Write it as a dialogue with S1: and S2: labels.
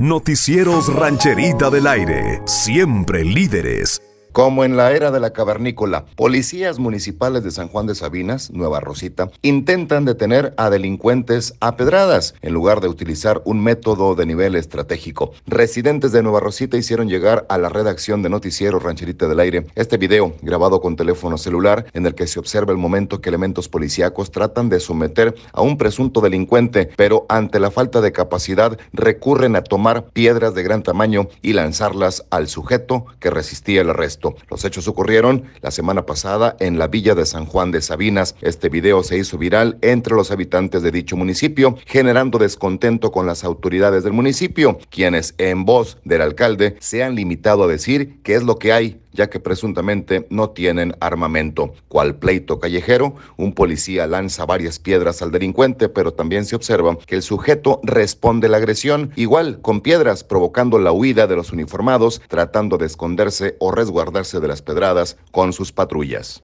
S1: Noticieros Rancherita del Aire, siempre líderes como en la era de la cavernícola. Policías municipales de San Juan de Sabinas, Nueva Rosita, intentan detener a delincuentes a pedradas en lugar de utilizar un método de nivel estratégico. Residentes de Nueva Rosita hicieron llegar a la redacción de Noticiero Rancherita del Aire este video grabado con teléfono celular en el que se observa el momento que elementos policíacos tratan de someter a un presunto delincuente, pero ante la falta de capacidad recurren a tomar piedras de gran tamaño y lanzarlas al sujeto que resistía el arresto. Los hechos ocurrieron la semana pasada en la villa de San Juan de Sabinas. Este video se hizo viral entre los habitantes de dicho municipio, generando descontento con las autoridades del municipio, quienes en voz del alcalde se han limitado a decir qué es lo que hay ya que presuntamente no tienen armamento. Cual pleito callejero, un policía lanza varias piedras al delincuente, pero también se observa que el sujeto responde la agresión igual con piedras, provocando la huida de los uniformados, tratando de esconderse o resguardarse de las pedradas con sus patrullas.